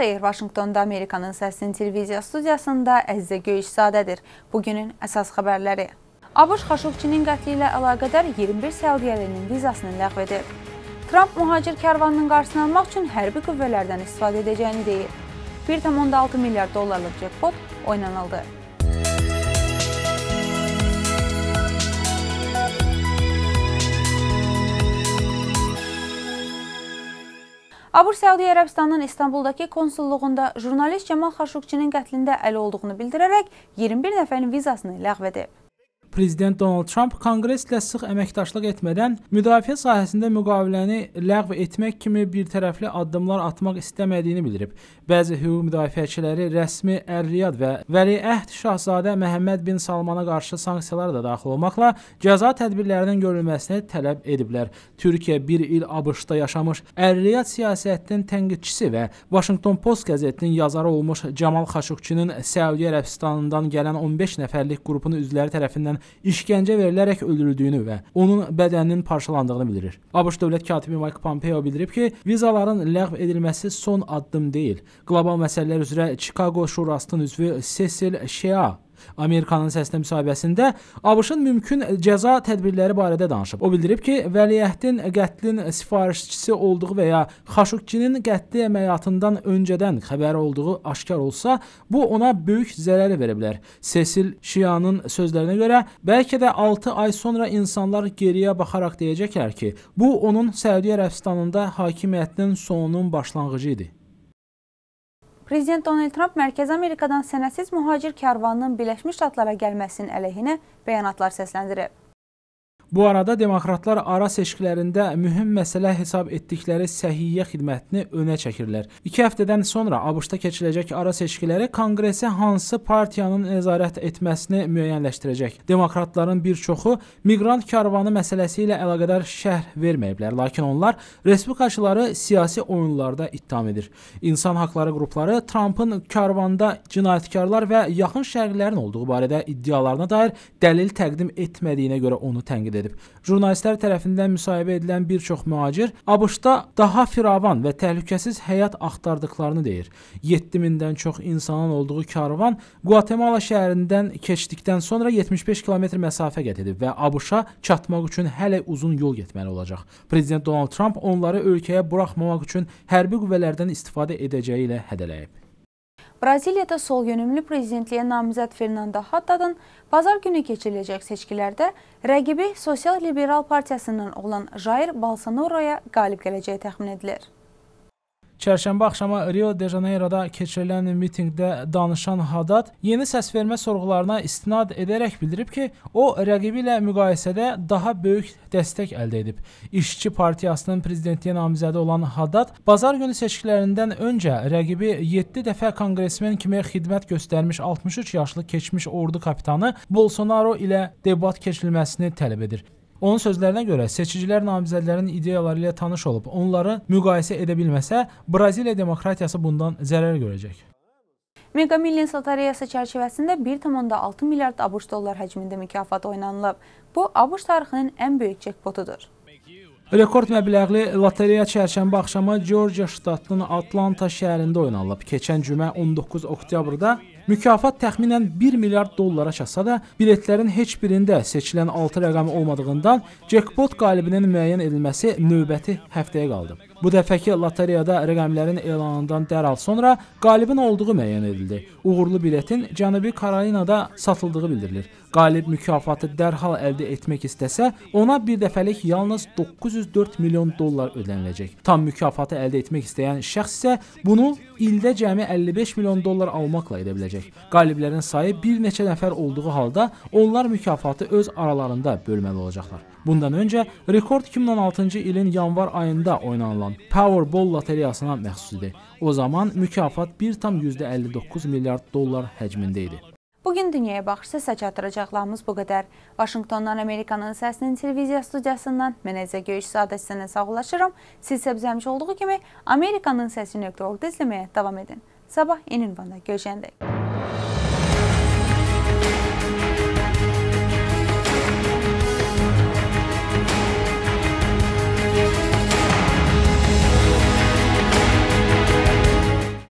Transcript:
xeyir. Vaşinqtonda Amerikanın Səsinin televiziya studiyasında Əzizə Göyüşzadədir. Bugünün əsas xəbərləri. ABŞ Xaşovçinin qətli ilə əlaqədar 21 səudiyəlinin vizasını ləğv edib. Tramp mühacir kərvanının qarşısını almaq üçün hərbi qüvvələrdən istifadə edəcəyini deyir. 1,6 milyard dollarlıq jackpot oynanıldı. Abur Səudiyyə Ərəbistanının İstanbuldakı konsulluğunda jurnalist Cəmal Xaşuqçinin qətlində əli olduğunu bildirərək 21 nəfərin vizasını ləğv edib. Prezident Donald Trump Konqreslə sıx əməkdaşlıq etmədən müdafiə sahəsində müqaviləni ləğv etmək kimi birtərəfli addımlar atmaq istəmədiyini bildirib. Bəzi hüquq müdafiəçiləri rəsmi Ər-Riyad və Vəliəhd Şahzadə Məhəmməd bin Salmana qarşı sanksiyalar da daxil olmaqla cəza tədbirlərinin görülməsini tələb ediblər. Türkiyə 1 il ABŞ-da yaşamış Ər-Riyad siyasətinin tənqidçisi və Washington Post qəzetinin yazarı olmuş Camal Xaşuqçinin Səudiyyə Ərəbistanından gələn 15 nəfərlik qrupun üzvləri tərəfindən işgəncə verilərək öldürüldüyünü və onun bədəninin parçalandığını bildirir. ABŞ dövlət katibi Mike Pompeo bildirib ki, vizaların ləğv edilməsi son addım deyil. Qlobal məsələlər üzrə Chicago Şurasının üzvü Cecil Shea Amerikanın səsinə müsahibəsində ABŞ-ın mümkün cəza tədbirləri barədə danışıb. O bildirib ki, Vəliəhdin qətlin sifarişçisi olduğu və ya Xaşukkinin qətli əməliyyatından öncədən xəbəri olduğu aşkar olsa, bu ona böyük zərər verə bilər. Sesil Şiyanın sözlərinə görə, bəlkə də 6 ay sonra insanlar geriyə baxaraq deyəcəklər ki, bu onun Səudiyyə Ərəbistanında hakimiyyətinin sonunun başlanğıcı idi. Prezident Donald Trump Mərkəzi Amerikadan sənədsiz mühacir karvanının Birləşmiş Ştatlara gəlməsinin əleyhinə bəyanatlar səsləndirib. Bu arada demokratlar ara seçkilərində mühüm məsələ hesab etdikləri səhiyyə xidmətini önə çəkirlər. 2 həftədən sonra ABŞ-da keçiriləcək ara seçkiləri konqresə hansı partiyanın nəzarət etməsini müəyyənləşdirəcək. Demokratların bir çoxu miqrant karvanı məsələsi ilə əlaqədar şərh verməyiblər, lakin onlar respublikaçıları siyasi oyunlarda ittiham edir. İnsan haqları qrupları Trampın karvanda cinayətkarlar və yaxın şərqlərin olduğu barədə iddialarına dair dəlil təqdim etmədiyinə görə onu tənqid edir edib. Jurnalistlər tərəfindən müsahibə edilən bir çox mühacir ABŞ-da daha firavan və təhlükəsiz həyat axtardıqlarını deyir. 7000-dən çox insanın olduğu karvan Guatemala şəhərindən keçdikdən sonra 75 kilometr məsafə qət edib və ABŞ-a çatmaq üçün hələ uzun yol getməli olacaq. Prezident Donald Trump onları ölkəyə buraxmamaq üçün hərbi qüvvələrdən istifadə edəcəyi ilə hədələyib. Braziliyada sol yönümlü prezidentliyə namizəd Fernando Haddadın pazar günü keçiriləcək seçkilərdə rəqibi Sosial Liberal Partiyasından olan Jair Bolsonaro-ya qalib gələcəyi təxmin edilir. Çərşənbə axşamı Rio de Janeyroda keçirilən mitinqdə danışan Haddad yeni səsvermə sorğularına istinad edərək bildirib ki, o rəqibi ilə müqayisədə daha böyük dəstək əldə edib. İşçi Partiyasının prezidentliyə namizədi olan Haddad bazar günü seçkilərindən öncə rəqibi 7 dəfə konqresmen kimi xidmət göstərmiş 63 yaşlı keçmiş ordu kapitanı Bolsonaro ilə debat keçirilməsini tələb edir. Onun sözlərinə görə seçicilər namizədlərin ideyaları ilə tanış olub, onları müqayisə edə bilməsə, Braziliya demokratiyası bundan zərər görəcək. Mega Million lotereyası çərçivəsində 1,6 milyard ABŞ dollar həcmində mükafat oynanılıb. Bu, ABŞ tarixinin ən böyük cekpotudur. Rekord məbləğli lotereya çərşənbə axşamı Georgia ştatının Atlanta şəhərində oynanılıb. Keçən cümə 19 oktyabrda Mükafat təxminən 1 milyard dollara çatsa da, biletlərin heç birində seçilən 6 rəqəmi olmadığından jackpot qalibinin müəyyən edilməsi növbəti həftəyə qaldı. Bu dəfəki lotereyada rəqəmlərin elanından dərhal sonra qalibin olduğu müəyyən edildi. Uğurlu biletin Cənubi Karolinada satıldığı bildirilir. Qalib mükafatı dərhal əldə etmək istəsə, ona bir dəfəlik yalnız 904 milyon dollar ödəniləcək. Tam mükafatı əldə etmək istəyən şəxs isə bunu ildə cəmi 55 milyon dollar almaqla edə biləcək. Qaliblərin sayı bir neçə nəfər olduğu halda onlar mükafatı öz aralarında bölməli olacaqlar. Bundan öncə rekord 2016-cı ilin yanvar ayında oynanılan olan Powerball lotereyasına məxsus idi. O zaman mükafat 1,59 milyard dollar həcmində idi. Bugün dünyaya baxış sizə çatdıracaqlarımız bu qədər. Vaşinqtondan Amerikanın səsinin televiziya studiyasından mən Əzə Göyüşzadə sizə sağollaşıram. Siz isə bizə həmişə olduğu kimi amerikanın səsi.org-da izləməyə davam edin. Sabah yeni ünvanda görüşəndə.